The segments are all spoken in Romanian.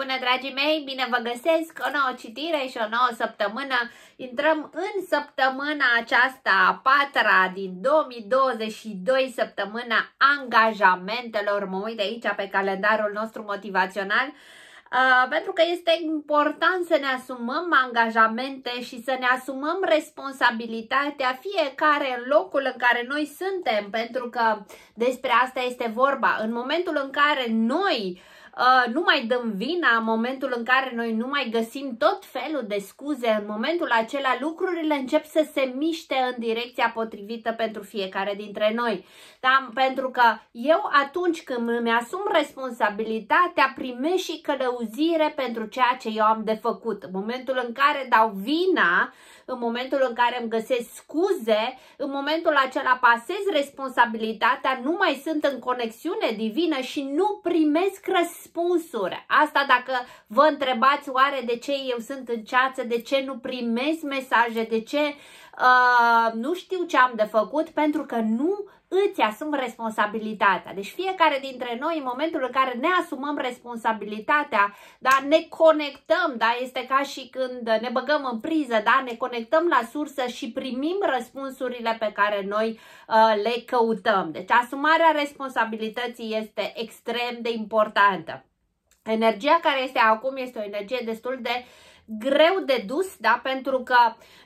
Bună, dragii mei! Bine vă găsesc! O nouă citire și o nouă săptămână. Intrăm în săptămâna aceasta a patra din 2022, săptămâna angajamentelor. Mă uit aici pe calendarul nostru motivațional. Uh, pentru că este important să ne asumăm angajamente și să ne asumăm responsabilitatea fiecare în locul în care noi suntem, pentru că despre asta este vorba. În momentul în care noi uh, Uh, nu mai dăm vina în momentul în care noi nu mai găsim tot felul de scuze, în momentul acela lucrurile încep să se miște în direcția potrivită pentru fiecare dintre noi. Da? Pentru că eu atunci când îmi asum responsabilitatea, primești și călăuzire pentru ceea ce eu am de făcut. În momentul în care dau vina în momentul în care îmi găsesc scuze, în momentul acela pasez responsabilitatea, nu mai sunt în conexiune divină și nu primesc răspunsuri. Asta dacă vă întrebați oare de ce eu sunt în ceață, de ce nu primesc mesaje, de ce uh, nu știu ce am de făcut, pentru că nu îți asum responsabilitatea. Deci fiecare dintre noi în momentul în care ne asumăm responsabilitatea, da, ne conectăm, da, este ca și când ne băgăm în priză, da, ne conectăm la sursă și primim răspunsurile pe care noi uh, le căutăm. Deci asumarea responsabilității este extrem de importantă. Energia care este acum este o energie destul de uh, greu de dus, da? pentru că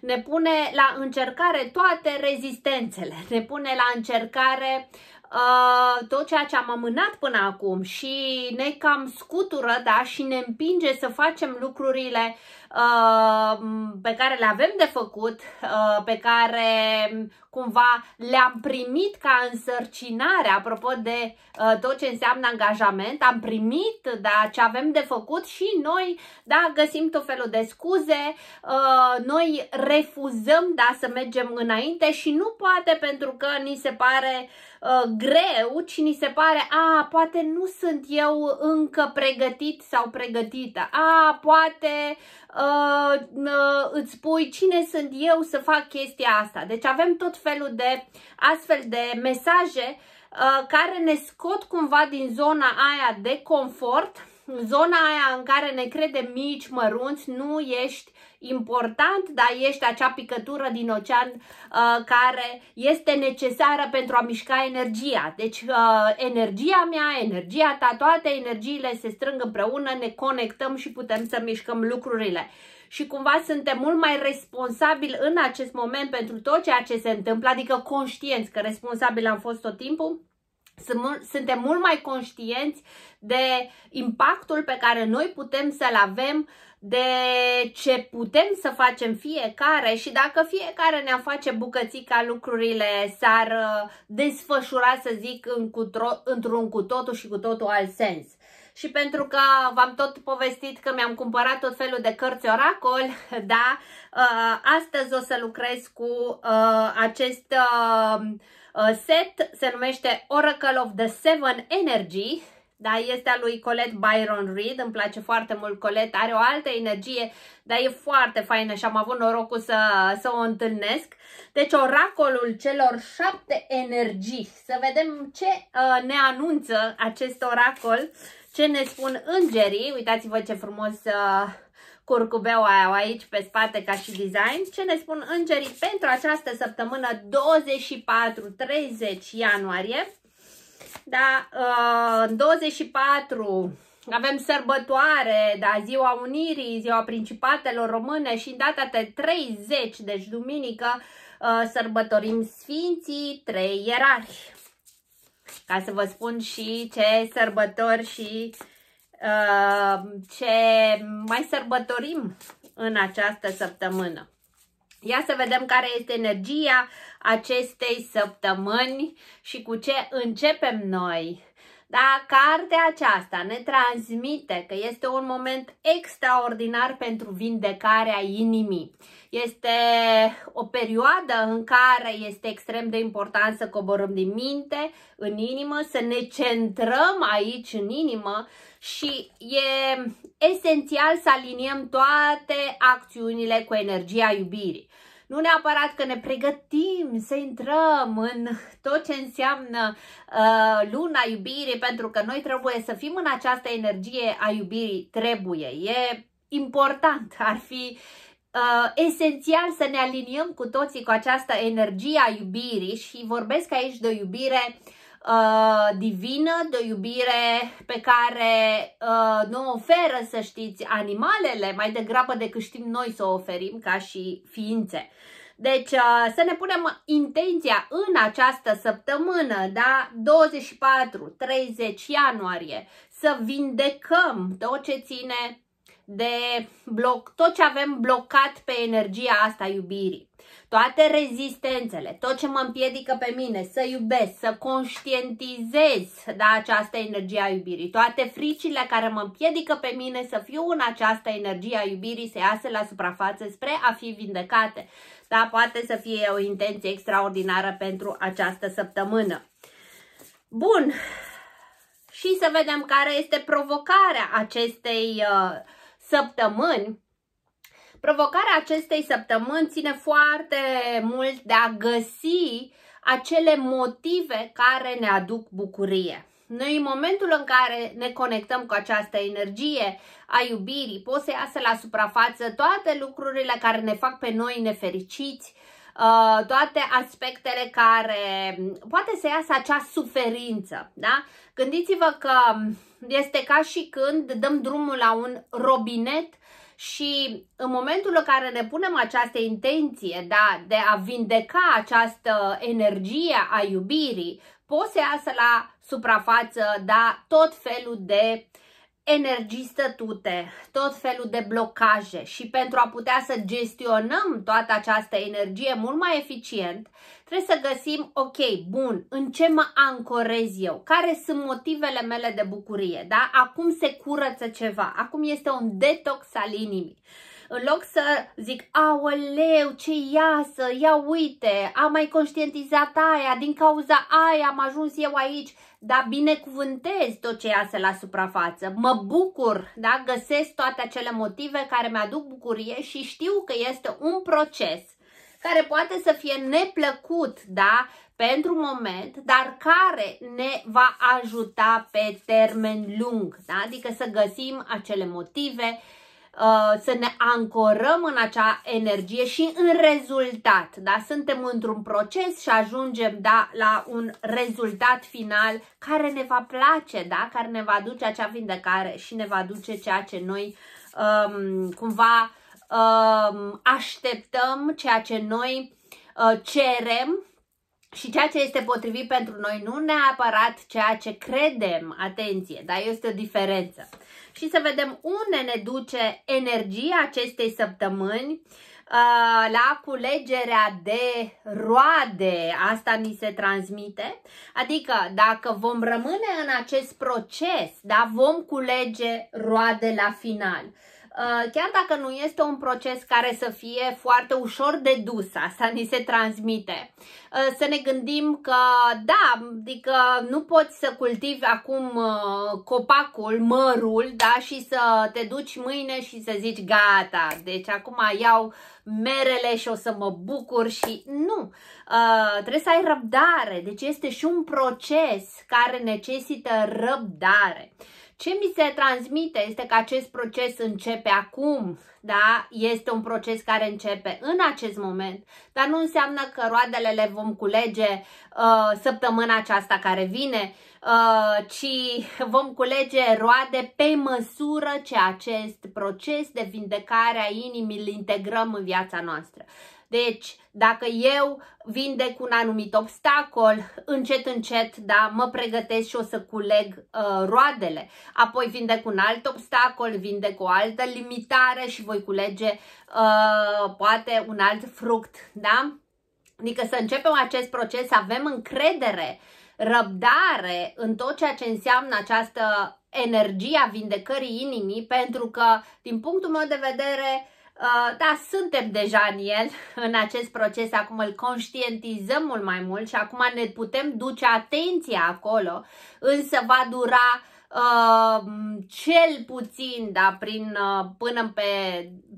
ne pune la încercare toate rezistențele, ne pune la încercare uh, tot ceea ce am amânat până acum și ne cam scutură da? și ne împinge să facem lucrurile Uh, pe care le avem de făcut, uh, pe care cumva le-am primit ca însărcinare, apropo de uh, tot ce înseamnă angajament, am primit da, ce avem de făcut și noi da, găsim tot felul de scuze, noi refuzăm da, să mergem înainte și nu poate pentru că ni se pare greu, ci ni se pare, a, poate nu sunt eu încă pregătit sau pregătită, a, poate Uh, uh, îți spui cine sunt eu să fac chestia asta. Deci avem tot felul de astfel de mesaje uh, care ne scot cumva din zona aia de confort zona aia în care ne credem mici, mărunți, nu ești important, dar ești acea picătură din ocean uh, care este necesară pentru a mișca energia. Deci uh, energia mea, energia ta, toate energiile se strâng împreună, ne conectăm și putem să mișcăm lucrurile și cumva suntem mult mai responsabili în acest moment pentru tot ceea ce se întâmplă, adică conștienți că responsabil am fost tot timpul suntem mult mai conștienți de impactul pe care noi putem să-l avem, de ce putem să facem fiecare și dacă fiecare ne-a face bucățica, lucrurile s-ar uh, desfășura, să zic, într-un cu totul și cu totul alt sens și pentru că v-am tot povestit că mi-am cumpărat tot felul de cărți oracol, da, uh, astăzi o să lucrez cu uh, acest uh, set, se numește Oracle of the Seven Energy, da, este a lui Colette Byron Reid, îmi place foarte mult Colette, are o altă energie, dar e foarte faină și am avut norocul să, să o întâlnesc. Deci oracolul celor șapte energii, să vedem ce uh, ne anunță acest oracol. Uh, ce ne spun îngerii? Uitați-vă ce frumos uh, curcubeu au aici pe spate ca și design. Ce ne spun îngerii pentru această săptămână 24-30 ianuarie? Da, uh, în 24 avem sărbătoare, da, ziua Unirii, ziua Principatelor Române și în data de 30, deci duminică, uh, sărbătorim Sfinții Trei Ierarhi. Ca să vă spun și ce sărbători și uh, ce mai sărbătorim în această săptămână. Ia să vedem care este energia acestei săptămâni și cu ce începem noi dar cartea aceasta ne transmite că este un moment extraordinar pentru vindecarea inimii. Este o perioadă în care este extrem de important să coborâm din minte în inimă, să ne centrăm aici în inimă și e esențial să aliniem toate acțiunile cu energia iubirii. Nu neapărat că ne pregătim să intrăm în tot ce înseamnă uh, luna iubirii, pentru că noi trebuie să fim în această energie a iubirii. Trebuie, e important, ar fi uh, esențial să ne aliniem cu toții cu această energie a iubirii și vorbesc aici de o iubire uh, uh, divină, de o iubire pe care uh, nu oferă, să știți, animalele, mai degrabă decât știm noi să o oferim ca și ființe. Deci uh, să ne punem intenția în această săptămână, da? 24-30 ianuarie, să vindecăm tot ce ține de bloc, tot ce avem blocat pe energia asta iubirii. Toate rezistențele, tot ce mă împiedică pe mine să iubesc, să conștientizez da, această energie a iubirii, toate fricile care mă împiedică pe mine să fiu în această energie a iubirii, să iasă la suprafață spre a fi vindecate. Da, poate să fie o intenție extraordinară pentru această săptămână. Bun, și să vedem care este provocarea acestei uh, săptămâni Provocarea acestei săptămâni ține foarte mult de a găsi acele motive care ne aduc bucurie. Noi în momentul în care ne conectăm cu această energie a iubirii, pot să iasă la suprafață toate lucrurile care ne fac pe noi nefericiți, uh, toate aspectele care poate să iasă acea suferință. Da? Gândiți-vă că este ca și când dăm drumul la un robinet și în momentul în care ne punem această intenție da, de a vindeca această energie a iubirii, poți să iasă la suprafață da, tot felul de uh, energii stătute, tot felul de blocaje și pentru a putea să gestionăm toată această energie mult mai eficient, trebuie să găsim, ok, bun, în ce mă ancorez eu? Care sunt motivele mele de bucurie? Da? Acum se curăță ceva, acum este un detox al inimii în loc să zic, aoleu, ce iasă, ia uite, am mai conștientizat aia, din cauza aia am ajuns eu aici, dar binecuvântez tot ce iasă la suprafață. Mă bucur, da? găsesc toate acele motive care mi-aduc bucurie și știu că este un proces care poate să fie neplăcut, da? pentru moment, dar care ne va ajuta pe termen lung, da? adică să găsim acele motive Uh, să ne ancorăm în acea energie și în rezultat. Da? Suntem într-un proces și ajungem da, la un rezultat final care ne va place, da? care ne va duce acea vindecare și ne va duce ceea ce noi um, cumva um, așteptăm, ceea ce noi uh, cerem și ceea ce este potrivit pentru noi, nu neapărat ceea ce credem, atenție, dar este o diferență. Și să vedem unde ne duce energia acestei săptămâni uh, la culegerea de roade, asta mi se transmite, adică dacă vom rămâne în acest proces, da, vom culege roade la final. Uh, chiar dacă nu este un proces care să fie foarte ușor de dus, asta ni se transmite. Uh, să ne gândim că, da, adică nu poți să cultivi acum uh, copacul, mărul, da, și să te duci mâine și să zici gata, deci acum iau merele și o să mă bucur și nu, trebuie să ai răbdare, deci este și un proces care necesită răbdare. Ce mi se transmite este că acest proces începe acum, da? Este un proces care începe în acest moment, dar nu înseamnă că roadele le vom culege uh, săptămâna aceasta care vine, uh, ci vom culege roade pe măsură ce acest proces de vindecare a inimii îl integrăm în viața noastră. Deci, dacă eu vindec un anumit obstacol, încet, încet, da, mă pregătesc și o să culeg uh, roadele. Apoi vindec un alt obstacol, vindec o altă limitare și voi culege uh, poate un alt fruct, da? Adică să începem acest proces, să avem încredere, răbdare în tot ceea ce înseamnă această energie a vindecării inimii, pentru că, din punctul meu de vedere, Uh, da, suntem deja în el, în acest proces, acum îl conștientizăm mult mai mult și acum ne putem duce atenția acolo, însă va dura Uh, cel puțin da, prin, uh, până pe,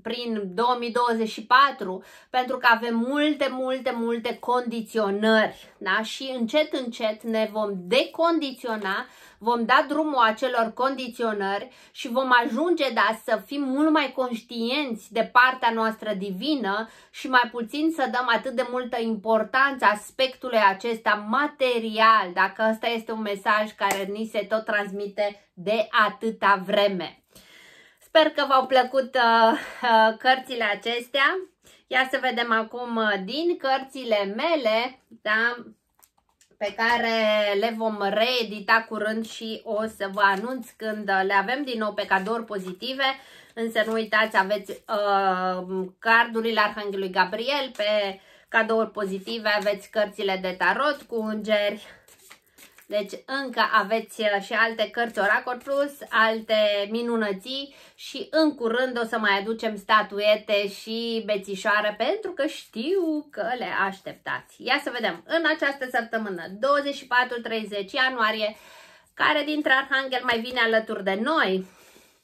prin 2024 pentru că avem multe, multe, multe condiționări da? și încet, încet ne vom decondiționa vom da drumul acelor condiționări și vom ajunge da, să fim mult mai conștienți de partea noastră divină și mai puțin să dăm atât de multă importanță aspectului acesta material, dacă ăsta este un mesaj care ni se tot transmite de atâta vreme. Sper că v-au plăcut uh, uh cărțile acestea. Ia să vedem acum uh, din cărțile mele, da, pe care le vom reedita curând și o să vă anunț când le avem din nou pe cadouri pozitive. Însă nu uitați, aveți uh, cardurile Arhanghelului Gabriel pe cadouri pozitive, aveți cărțile de tarot cu ungeri, deci încă aveți uh, și alte cărți Oracol Plus, alte minunății și în curând o să mai aducem statuete și bețișoare pentru că știu că le așteptați. Ia să vedem, în această săptămână, 24-30 ianuarie, care dintre Arhanghel mai vine alături de noi?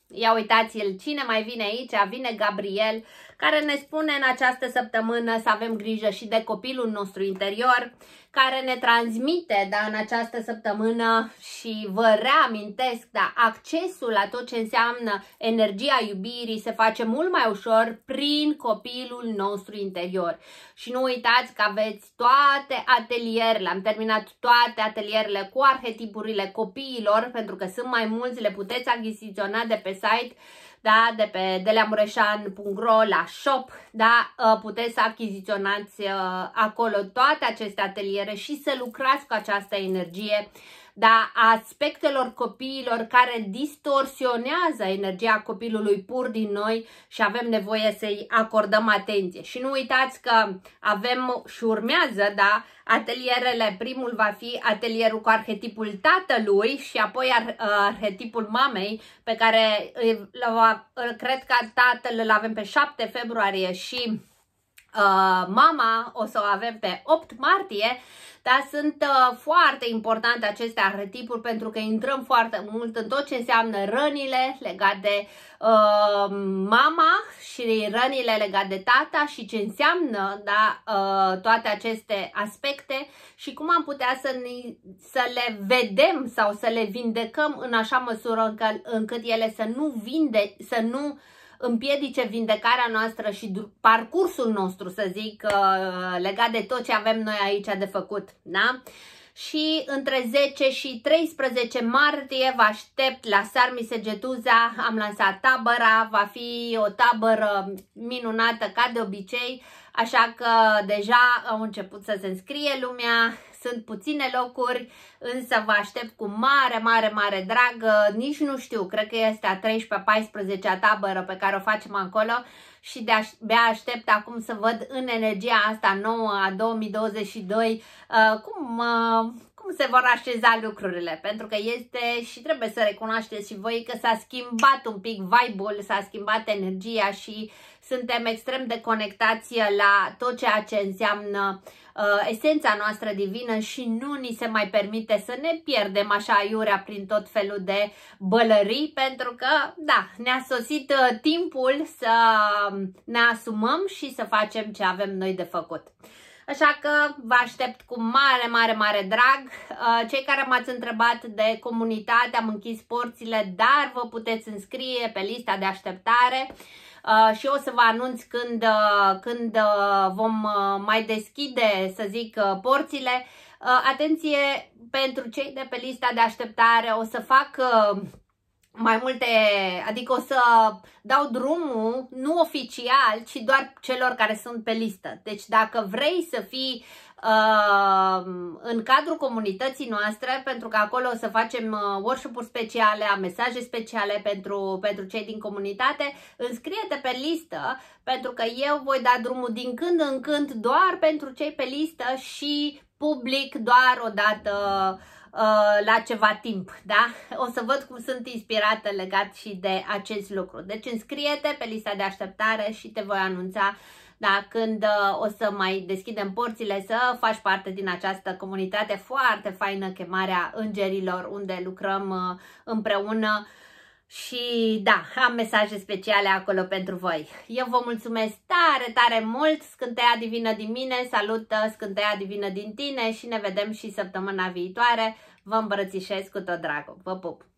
Ia uitați-l, cine mai vine aici? Vine Gabriel, care ne spune în această săptămână să avem grijă și de copilul nostru interior, care ne transmite da, în această săptămână și vă reamintesc, da, accesul la tot ce înseamnă energia iubirii se face mult mai ușor prin copilul nostru interior. Și nu uitați că aveți toate atelierele, am terminat toate atelierele cu arhetipurile copiilor, pentru că sunt mai mulți, le puteți achiziționa de pe site da? de pe deleamureșan.ro la shop, da? Uh, puteți să achiziționați uh, acolo toate aceste ateliere și să lucrați cu această energie da, aspectelor copiilor care distorsionează energia copilului pur din noi și avem nevoie să-i acordăm atenție. Și nu uitați că avem și urmează, da, atelierele, primul va fi atelierul cu arhetipul tatălui și apoi ar, uh, arhetipul mamei, pe care cred că tatăl îl avem pe 7 februarie și Uh, mama o să o avem pe 8 martie, dar sunt uh, foarte importante aceste arhetipuri pentru că intrăm foarte mult în tot ce înseamnă rănile legate de uh, mama și rănile legate de tata și ce înseamnă da, uh, toate aceste aspecte și cum am putea să, ni, să le vedem sau să le vindecăm în așa măsură încă, încât ele să nu vinde, să nu uh, împiedice vindecarea noastră și parcursul nostru, să zic, uh, legat de tot ce avem noi aici de făcut. Da? și între 10 și 13 martie vă aștept la Sarmise Segetuza, am lansat tabăra, va fi o tabără minunată ca de obicei, așa că deja au început să se înscrie lumea, sunt puține locuri, însă vă aștept cu mare, mare, mare drag. Nici nu știu, cred că este a 13-14-a tabără pe care o facem acolo și de bea aștept acum să văd în energia asta nouă a 2022 uh, cum, uh, cum se vor așeza lucrurile, pentru că este și trebuie să recunoașteți și voi că s-a schimbat un pic vibe-ul, s-a schimbat energia și suntem extrem de conectați la tot ceea ce înseamnă uh, uh, esența noastră divină și nu ni se mai permite să ne pierdem așa iurea prin tot felul de bălării pentru că, da, ne-a sosit uh, timpul să um, ne asumăm și să facem ce avem noi de făcut. Așa că vă aștept cu mare, mare, mare drag. Uh, cei care m-ați întrebat de comunitate, am închis porțile, dar vă puteți înscrie pe lista de așteptare. Uh, și o să vă anunț când, uh, când uh, vom mai deschide, să zic, porțile. atenție pentru cei de pe lista de așteptare, o să fac... mai multe, adică o să dau drumul, nu oficial, ci doar celor care sunt pe listă. Deci dacă vrei să fii uh, în cadrul comunității noastre, pentru că acolo o să facem uh, workshop-uri speciale, mesaje speciale pentru, pentru cei din comunitate, înscrie-te pe listă, pentru că eu voi da drumul din când în când doar pentru cei pe listă și public doar o dată uh, la ceva timp, da? O să văd cum sunt inspirată legat și de acest lucru. Deci înscrie-te pe lista de așteptare și te voi anunța uh, da, când uh, o să mai deschidem porțile să faci parte din această comunitate foarte faină, chemarea îngerilor, unde lucrăm uh, împreună. Și da, am mesaje speciale acolo pentru voi. Eu vă mulțumesc tare, tare mult, scânteia divină din mine, salută uh, scânteia divină din tine și ne vedem și săptămâna viitoare. Vă îmbrățișez cu tot dragul. Vă pup!